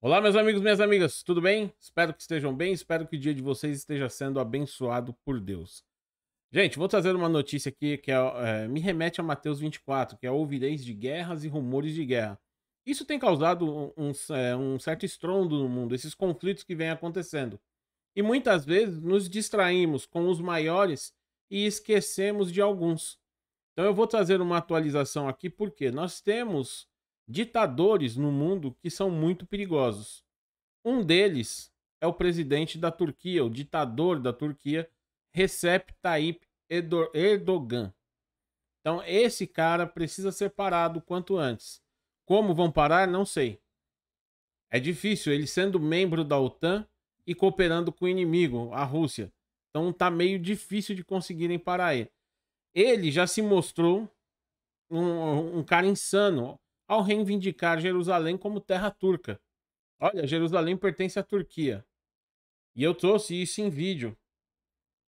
Olá, meus amigos, minhas amigas, tudo bem? Espero que estejam bem, espero que o dia de vocês esteja sendo abençoado por Deus. Gente, vou trazer uma notícia aqui que é, é, me remete a Mateus 24, que é ouvireis de guerras e rumores de guerra. Isso tem causado um, um, é, um, certo estrondo no mundo, esses conflitos que vêm acontecendo. E muitas vezes nos distraímos com os maiores e esquecemos de alguns. Então eu vou trazer uma atualização aqui porque nós temos ditadores no mundo que são muito perigosos. Um deles é o presidente da Turquia, o ditador da Turquia, Recep Tayyip Erdogan. Então esse cara precisa ser parado quanto antes. Como vão parar, não sei. É difícil ele sendo membro da OTAN e cooperando com o inimigo, a Rússia. Então tá meio difícil de conseguirem parar ele. Ele já se mostrou um, um cara insano ao reivindicar Jerusalém como terra turca. Olha, Jerusalém pertence à Turquia. E eu trouxe isso em vídeo.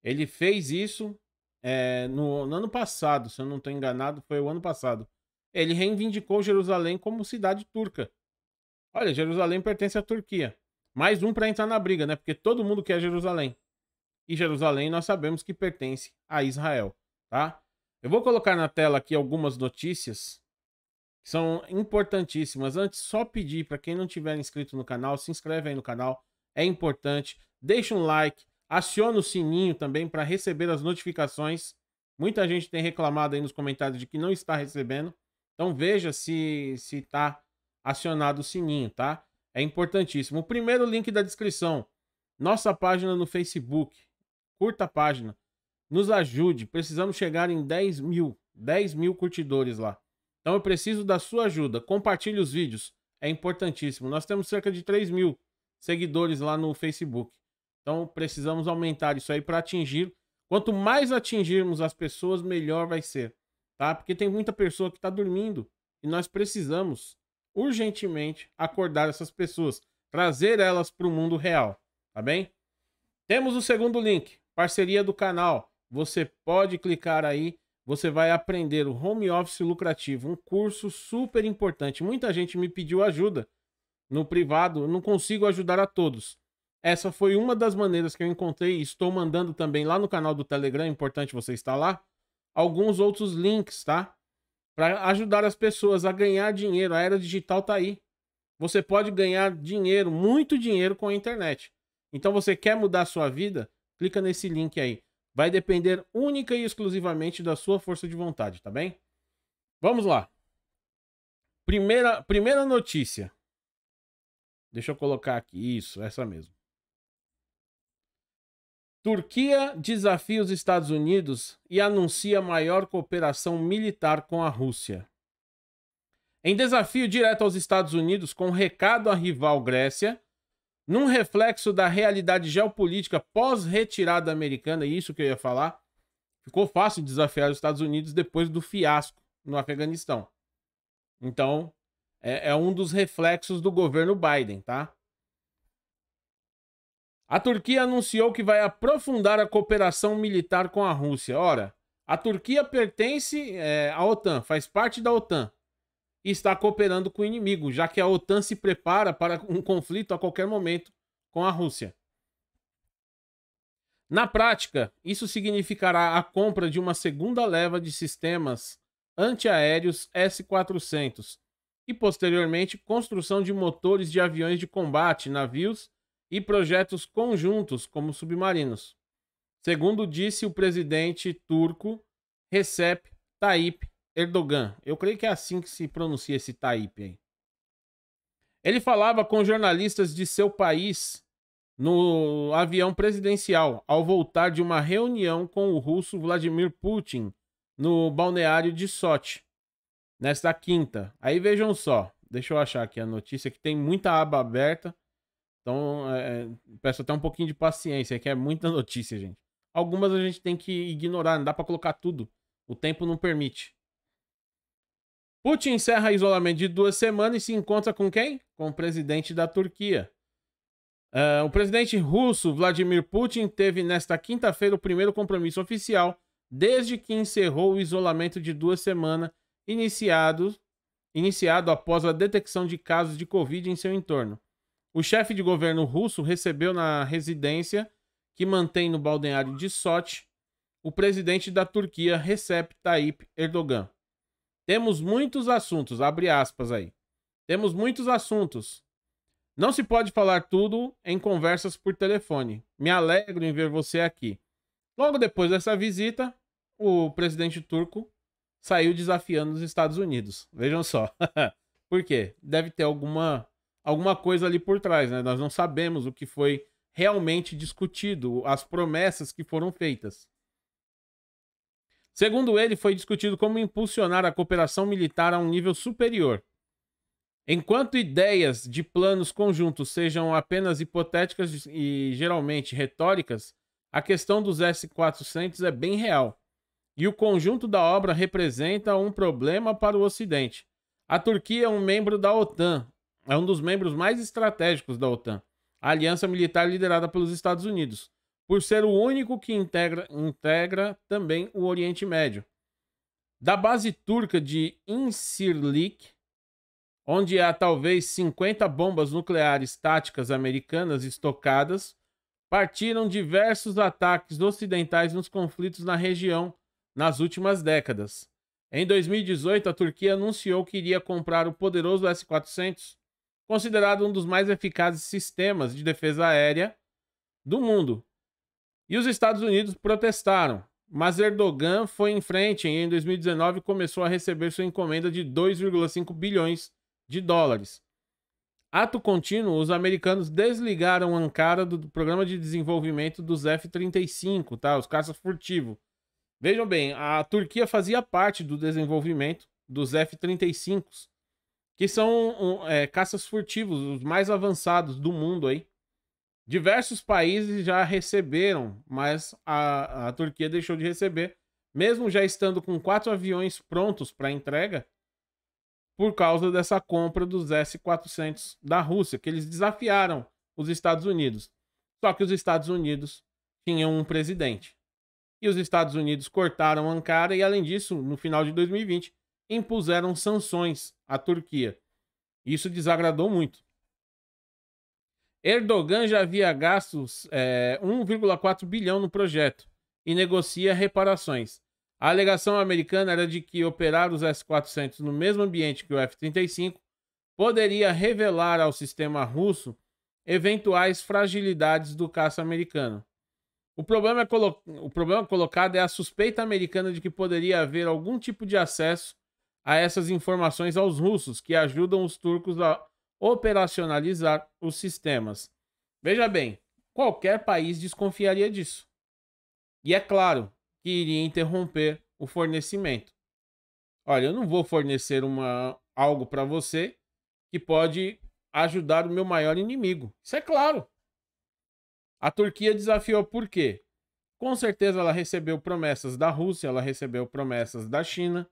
Ele fez isso é, no, no, ano passado, se eu não estou enganado, foi o ano passado. Ele reivindicou Jerusalém como cidade turca. Olha, Jerusalém pertence à Turquia. Mais um para entrar na briga, né? Porque todo mundo quer Jerusalém e Jerusalém nós sabemos que pertence a Israel, tá? Eu vou colocar na tela aqui algumas notícias que são importantíssimas. Antes, só pedir para quem não tiver inscrito no canal, se inscreve aí no canal, é importante. Deixa um like, aciona o sininho também para receber as notificações. Muita gente tem reclamado aí nos comentários de que não está recebendo. Então veja se se está acionado o sininho, tá? É importantíssimo. O primeiro link da descrição, nossa página no Facebook, Curta a página. Nos ajude. Precisamos chegar em 10 mil. 10 mil curtidores lá. Então eu preciso da sua ajuda. Compartilhe os vídeos. É importantíssimo. Nós temos cerca de 3 mil seguidores lá no Facebook. Então precisamos aumentar isso aí para atingir. Quanto mais atingirmos as pessoas, melhor vai ser. Tá? Porque tem muita pessoa que está dormindo. E nós precisamos urgentemente acordar essas pessoas. Trazer elas para o mundo real. Tá bem? Temos o segundo link. Parceria do canal. Você pode clicar aí. Você vai aprender o home office lucrativo, um curso super importante. Muita gente me pediu ajuda no privado, não consigo ajudar a todos. Essa foi uma das maneiras que eu encontrei estou mandando também lá no canal do Telegram, é importante você estar lá, alguns outros links, tá? Para ajudar as pessoas a ganhar dinheiro. A era digital tá aí. Você pode ganhar dinheiro, muito dinheiro com a internet. Então você quer mudar a sua vida? clica nesse link aí. Vai depender única e exclusivamente da sua força de vontade, tá bem? Vamos lá. Primeira, primeira notícia. Deixa eu colocar aqui. Isso, essa mesmo. Turquia desafia os Estados Unidos e anuncia maior cooperação militar com a Rússia. Em desafio direto aos Estados Unidos com recado à rival Grécia, num reflexo da realidade geopolítica pós-retirada americana, e isso que eu ia falar, ficou fácil desafiar os Estados Unidos depois do fiasco no Afeganistão. Então, é, é um dos reflexos do governo Biden, tá? A Turquia anunciou que vai aprofundar a cooperação militar com a Rússia. Ora, a Turquia pertence é, à OTAN, faz parte da OTAN e está cooperando com o inimigo, já que a OTAN se prepara para um conflito a qualquer momento com a Rússia. Na prática, isso significará a compra de uma segunda leva de sistemas antiaéreos S-400 e, posteriormente, construção de motores de aviões de combate, navios e projetos conjuntos, como submarinos. Segundo disse o presidente turco Recep Tayyip Erdogan. Eu creio que é assim que se pronuncia esse Taípe aí. Ele falava com jornalistas de seu país no avião presidencial ao voltar de uma reunião com o russo Vladimir Putin no balneário de Sochi nesta quinta. Aí vejam só, deixa eu achar aqui a notícia que tem muita aba aberta. Então, é, é peço até um pouquinho de paciência, é que é muita notícia, gente. Algumas a gente tem que ignorar, não dá para colocar tudo. O tempo não permite. Putin encerra isolamento de duas semanas e se encontra com quem? Com o presidente da Turquia. Uh, o presidente russo Vladimir Putin teve nesta quinta-feira o primeiro compromisso oficial desde que encerrou o isolamento de duas semanas iniciado, iniciado após a detecção de casos de Covid em seu entorno. O chefe de governo russo recebeu na residência que mantém no balneário de Sochi o presidente da Turquia Recep Tayyip Erdogan. Temos muitos assuntos, abre aspas aí. Temos muitos assuntos. Não se pode falar tudo em conversas por telefone. Me alegro em ver você aqui. Logo depois dessa visita, o presidente turco saiu desafiando os Estados Unidos. Vejam só. por quê? Deve ter alguma, alguma coisa ali por trás, né? Nós não sabemos o que foi realmente discutido, as promessas que foram feitas. Segundo ele, foi discutido como impulsionar a cooperação militar a um nível superior. Enquanto ideias de planos conjuntos sejam apenas hipotéticas e geralmente retóricas, a questão dos S-400 é bem real. E o conjunto da obra representa um problema para o Ocidente. A Turquia é um membro da OTAN, é um dos membros mais estratégicos da OTAN, a aliança militar liderada pelos Estados Unidos por ser o único que integra, integra também o Oriente Médio. Da base turca de Incirlik, onde há talvez 50 bombas nucleares táticas americanas estocadas, partiram diversos ataques ocidentais nos conflitos na região nas últimas décadas. Em 2018, a Turquia anunciou que iria comprar o poderoso S-400, considerado um dos mais eficazes sistemas de defesa aérea do mundo, e os Estados Unidos protestaram, mas Erdogan foi em frente e em 2019 começou a receber sua encomenda de 2,5 bilhões de dólares. Ato contínuo, os americanos desligaram Ankara do programa de desenvolvimento dos F-35, tá? Os caças furtivos. Vejam bem, a Turquia fazia parte do desenvolvimento dos F-35, que são um, é, caças furtivos, os mais avançados do mundo aí. Diversos países já receberam, mas a, a Turquia deixou de receber, mesmo já estando com quatro aviões prontos para entrega, por causa dessa compra dos S-400 da Rússia, que eles desafiaram os Estados Unidos. Só que os Estados Unidos tinham um presidente. E os Estados Unidos cortaram Ankara e, além disso, no final de 2020, impuseram sanções à Turquia. Isso desagradou muito. Erdogan já havia gastos é, 1,4 bilhão no projeto e negocia reparações. A alegação americana era de que operar os S-400 no mesmo ambiente que o F-35 poderia revelar ao sistema russo eventuais fragilidades do caça americano. O problema, é colo... o problema colocado é a suspeita americana de que poderia haver algum tipo de acesso a essas informações aos russos, que ajudam os turcos a operacionalizar os sistemas. Veja bem, qualquer país desconfiaria disso. E é claro que iria interromper o fornecimento. Olha, eu não vou fornecer uma, algo para você que pode ajudar o meu maior inimigo. Isso é claro. A Turquia desafiou por quê? Com certeza ela recebeu promessas da Rússia, ela recebeu promessas da China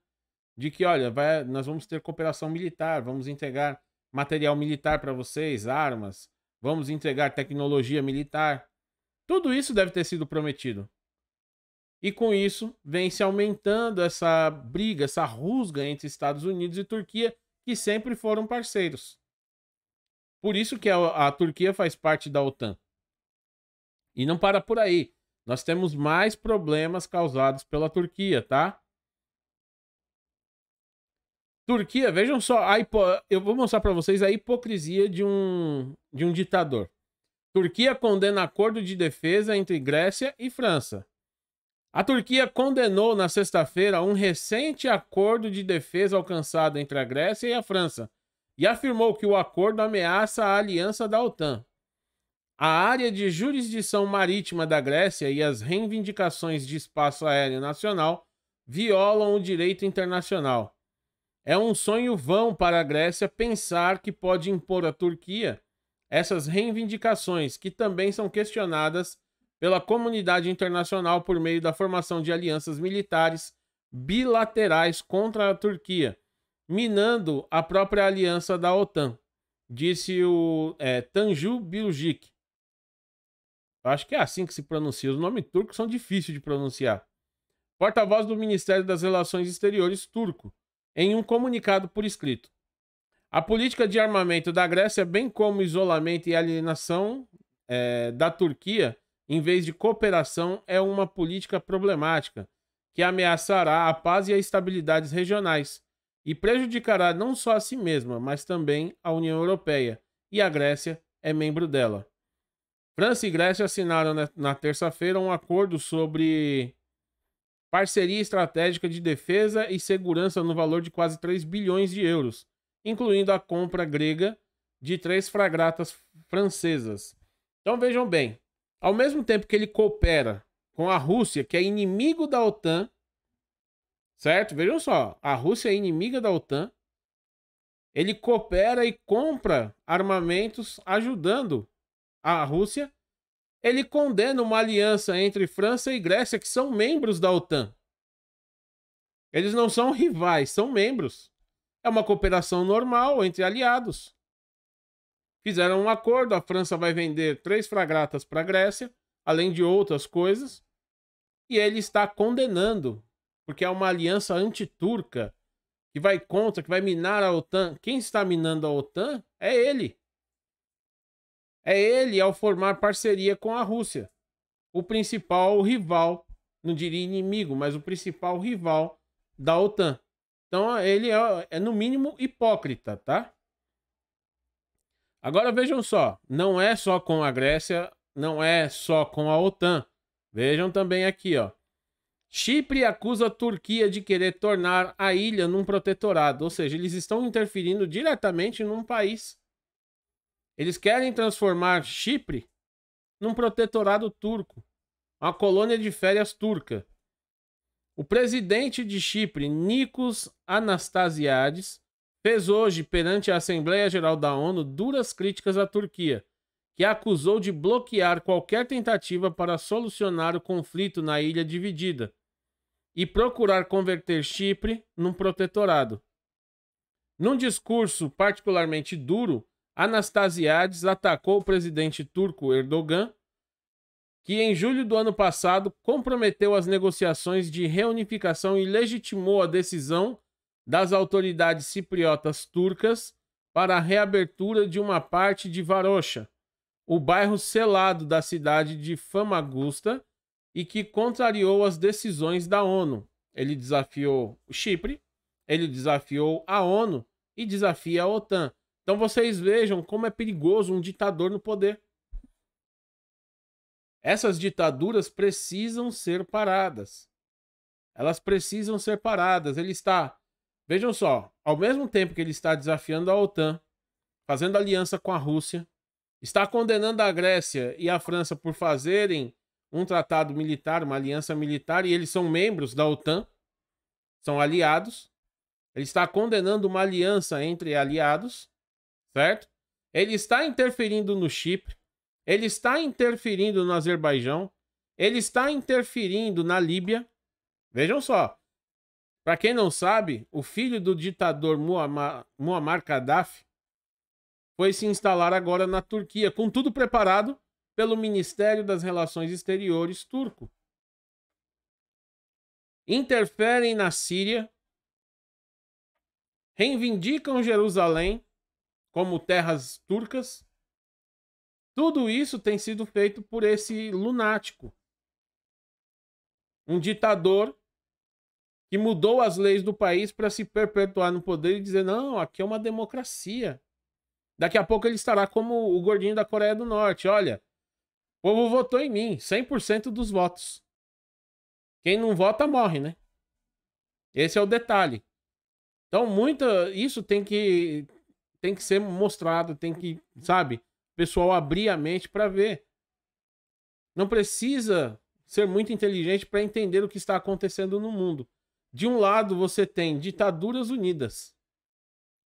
de que, olha, vai, nós vamos ter cooperação militar, vamos integrar material militar para vocês, armas, vamos entregar tecnologia militar. Tudo isso deve ter sido prometido. E com isso, vem se aumentando essa briga, essa rusga entre Estados Unidos e Turquia, que sempre foram parceiros. Por isso que a, a Turquia faz parte da OTAN. E não para por aí. Nós temos mais problemas causados pela Turquia, tá? Turquia, vejam só, hipo... eu vou mostrar para vocês a hipocrisia de um, de um ditador. Turquia condena acordo de defesa entre Grécia e França. A Turquia condenou na sexta-feira um recente acordo de defesa alcançado entre a Grécia e a França e afirmou que o acordo ameaça a aliança da OTAN. A área de jurisdição marítima da Grécia e as reivindicações de espaço aéreo nacional violam o direito internacional. É um sonho vão para a Grécia pensar que pode impor à Turquia essas reivindicações, que também são questionadas pela comunidade internacional por meio da formação de alianças militares bilaterais contra a Turquia, minando a própria aliança da OTAN, disse o é, Tanju Bilgic. Acho que é assim que se pronuncia. Os nomes turcos são difíceis de pronunciar. Porta-voz do Ministério das Relações Exteriores turco em um comunicado por escrito. A política de armamento da Grécia, bem como isolamento e alienação é, da Turquia, em vez de cooperação, é uma política problemática que ameaçará a paz e as estabilidades regionais e prejudicará não só a si mesma, mas também a União Europeia, e a Grécia é membro dela. França e Grécia assinaram na terça-feira um acordo sobre Parceria estratégica de defesa e segurança no valor de quase 3 bilhões de euros, incluindo a compra grega de três fragatas francesas. Então vejam bem, ao mesmo tempo que ele coopera com a Rússia, que é inimigo da OTAN, certo? Vejam só, a Rússia é inimiga da OTAN. Ele coopera e compra armamentos ajudando a Rússia ele condena uma aliança entre França e Grécia, que são membros da OTAN. Eles não são rivais, são membros. É uma cooperação normal entre aliados. Fizeram um acordo, a França vai vender três fragatas para a Grécia, além de outras coisas, e ele está condenando, porque é uma aliança antiturca que vai contra, que vai minar a OTAN. Quem está minando a OTAN é ele é ele ao formar parceria com a Rússia, o principal rival, não diria inimigo, mas o principal rival da OTAN. Então ele é, é no mínimo hipócrita, tá? Agora vejam só, não é só com a Grécia, não é só com a OTAN. Vejam também aqui, ó. Chipre acusa a Turquia de querer tornar a ilha num protetorado, ou seja, eles estão interferindo diretamente num país eles querem transformar Chipre num protetorado turco, uma colônia de férias turca. O presidente de Chipre, Nikos Anastasiades, fez hoje perante a Assembleia Geral da ONU duras críticas à Turquia, que acusou de bloquear qualquer tentativa para solucionar o conflito na ilha dividida e procurar converter Chipre num protetorado. Num discurso particularmente duro, Anastasiades atacou o presidente turco Erdogan, que em julho do ano passado comprometeu as negociações de reunificação e legitimou a decisão das autoridades cipriotas turcas para a reabertura de uma parte de Varosha, o bairro selado da cidade de Famagusta, e que contrariou as decisões da ONU. Ele desafiou Chipre, ele desafiou a ONU e desafia a OTAN. Então vocês vejam como é perigoso um ditador no poder. Essas ditaduras precisam ser paradas. Elas precisam ser paradas. Ele está, vejam só, ao mesmo tempo que ele está desafiando a OTAN, fazendo aliança com a Rússia, está condenando a Grécia e a França por fazerem um tratado militar, uma aliança militar, e eles são membros da OTAN, são aliados. Ele está condenando uma aliança entre aliados certo? Ele está interferindo no Chipre, ele está interferindo no Azerbaijão, ele está interferindo na Líbia. Vejam só. Para quem não sabe, o filho do ditador Muammar, Muammar Gaddafi foi se instalar agora na Turquia, com tudo preparado pelo Ministério das Relações Exteriores turco. Interferem na Síria, reivindicam Jerusalém como terras turcas. Tudo isso tem sido feito por esse lunático. Um ditador que mudou as leis do país para se perpetuar no poder e dizer: não, aqui é uma democracia. Daqui a pouco ele estará como o gordinho da Coreia do Norte. Olha, o povo votou em mim, 100% dos votos. Quem não vota morre, né? Esse é o detalhe. Então, muita isso tem que tem que ser mostrado, tem que, sabe, o pessoal abrir a mente para ver. Não precisa ser muito inteligente para entender o que está acontecendo no mundo. De um lado, você tem ditaduras unidas.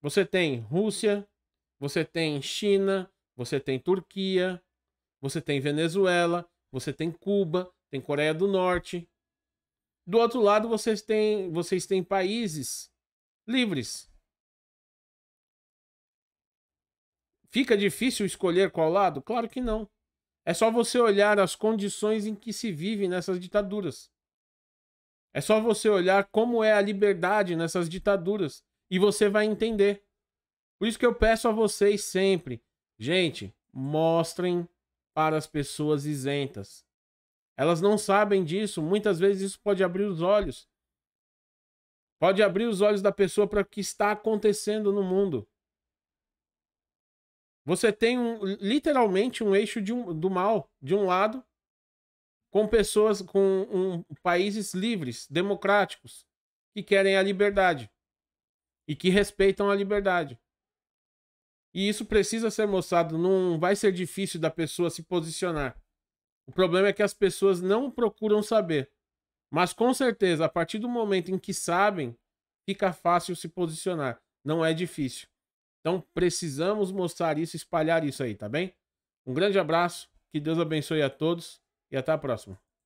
Você tem Rússia, você tem China, você tem Turquia, você tem Venezuela, você tem Cuba, tem Coreia do Norte. Do outro lado, vocês têm, vocês têm países livres, Fica difícil escolher qual lado? Claro que não. É só você olhar as condições em que se vive nessas ditaduras. É só você olhar como é a liberdade nessas ditaduras e você vai entender. Por isso que eu peço a vocês sempre, gente, mostrem para as pessoas isentas. Elas não sabem disso, muitas vezes isso pode abrir os olhos. Pode abrir os olhos da pessoa para o que está acontecendo no mundo. Você tem um, literalmente um eixo de um, do mal de um lado, com pessoas com um, países livres, democráticos, que querem a liberdade e que respeitam a liberdade. E isso precisa ser mostrado. Não vai ser difícil da pessoa se posicionar. O problema é que as pessoas não procuram saber. Mas com certeza, a partir do momento em que sabem, fica fácil se posicionar. Não é difícil. Então precisamos mostrar isso, espalhar isso aí, tá bem? Um grande abraço, que Deus abençoe a todos e até a próxima.